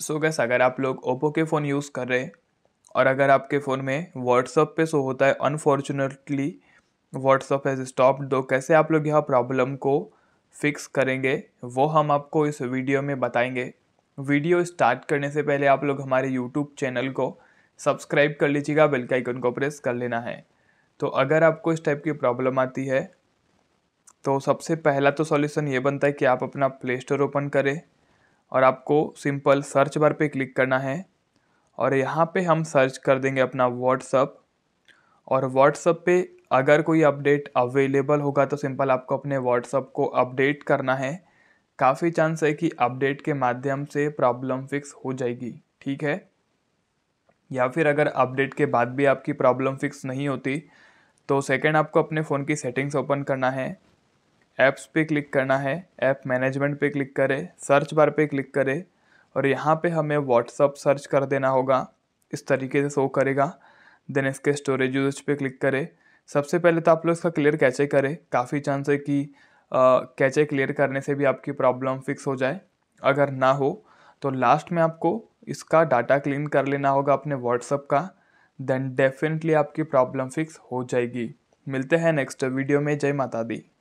सो so gas अगर आप लोग ओप्पो के फ़ोन यूज़ कर रहे हैं और अगर आपके फ़ोन में व्हाट्सअप पे सो होता है अनफॉर्चुनेटली व्हाट्सअप हैज़ स्टॉप दो कैसे आप लोग यह प्रॉब्लम को फिक्स करेंगे वो हम आपको इस वीडियो में बताएंगे वीडियो स्टार्ट करने से पहले आप लोग हमारे यूट्यूब चैनल को सब्सक्राइब कर लीजिएगा बेल का आइकन को प्रेस कर लेना है तो अगर आपको इस टाइप की प्रॉब्लम आती है तो सबसे पहला तो सॉल्यूशन ये बनता है कि आप अपना प्ले स्टोर ओपन करें और आपको सिंपल सर्च बार पे क्लिक करना है और यहाँ पे हम सर्च कर देंगे अपना व्हाट्सअप और व्हाट्सअप पे अगर कोई अपडेट अवेलेबल होगा तो सिंपल आपको अपने व्हाट्सअप को अपडेट करना है काफ़ी चांस है कि अपडेट के माध्यम से प्रॉब्लम फिक्स हो जाएगी ठीक है या फिर अगर अपडेट के बाद भी आपकी प्रॉब्लम फिक्स नहीं होती तो सेकेंड आपको अपने फ़ोन की सेटिंग्स ओपन करना है ऐप्स पे क्लिक करना है ऐप मैनेजमेंट पे क्लिक करें सर्च बार पे क्लिक करें और यहाँ पे हमें व्हाट्सअप सर्च कर देना होगा इस तरीके से शो करेगा देन इसके स्टोरेज यूज पे क्लिक करें सबसे पहले तो आप लोग इसका क्लियर कैचे करें काफ़ी चांस है कि कैचे क्लियर करने से भी आपकी प्रॉब्लम फिक्स हो जाए अगर ना हो तो लास्ट में आपको इसका डाटा क्लीन कर लेना होगा अपने व्हाट्सअप का देन डेफिनेटली आपकी प्रॉब्लम फिक्स हो जाएगी मिलते हैं नेक्स्ट वीडियो में जय माता दी